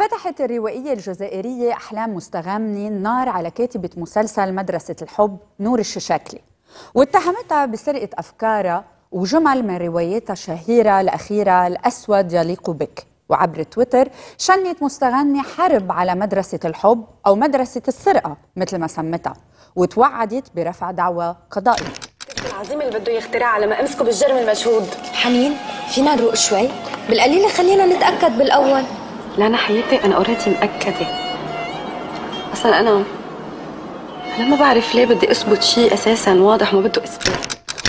فتحت الروائية الجزائرية أحلام مستغامني النار على كاتبة مسلسل مدرسة الحب نور الششاكلي واتهمتها بسرقة أفكارها وجمل من رواياتها الشهيرة الأخيرة الأسود يليق بك وعبر تويتر شنت مستغني حرب على مدرسة الحب أو مدرسة السرقة مثل ما سمتها وتوعدت برفع دعوى قضائية العظيم اللي بده على لما امسكه بالجرم المشهود حنين فينا نروق شوي بالقليله خلينا نتأكد بالأول لا انا حياتي انا اوريدي مأكده اصلا انا انا ما بعرف ليه بدي اثبت شيء اساسا واضح ما بده اثبات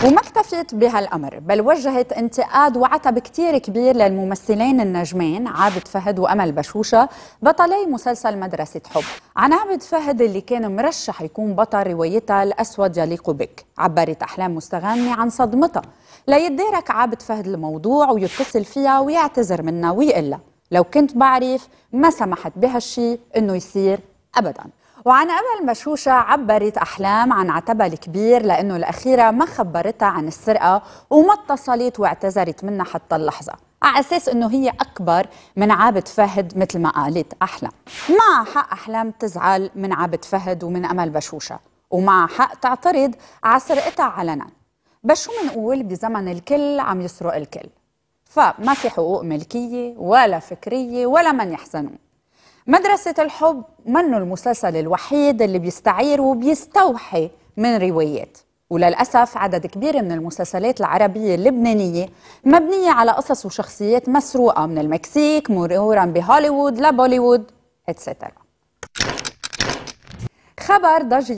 وما اكتفيت بهالامر بل وجهت انتقاد وعتب كتير كبير للممثلين النجمين عابد فهد وامل بشوشه بطلي مسلسل مدرسه حب عن عابد فهد اللي كان مرشح يكون بطل روايتها الاسود يليق بك عبرت احلام مستغني عن صدمتها ليتدارك عابد فهد الموضوع ويتصل فيها ويعتذر منها ويقلها لو كنت بعرف ما سمحت بهالشي انه يصير ابدا وعن امل مشوشه عبرت احلام عن عتبها الكبير لانه الاخيره ما خبرتها عن السرقه وما اتصلت واعتذرت منها حتى اللحظه على اساس انه هي اكبر من عابد فهد مثل ما قالت احلام مع حق احلام تزعل من عابد فهد ومن امل بشوشه ومع حق تعترض على سرقتها علنا بس شو منقول بزمن الكل عم يسرق الكل فما في حقوق ملكية ولا فكرية ولا من يحزنون مدرسة الحب منه المسلسل الوحيد اللي بيستعير وبيستوحي من روايات وللأسف عدد كبير من المسلسلات العربية اللبنانية مبنية على قصص وشخصيات مسروقة من المكسيك مرورا بهوليوود لبوليوود اتسترا خبر ضجي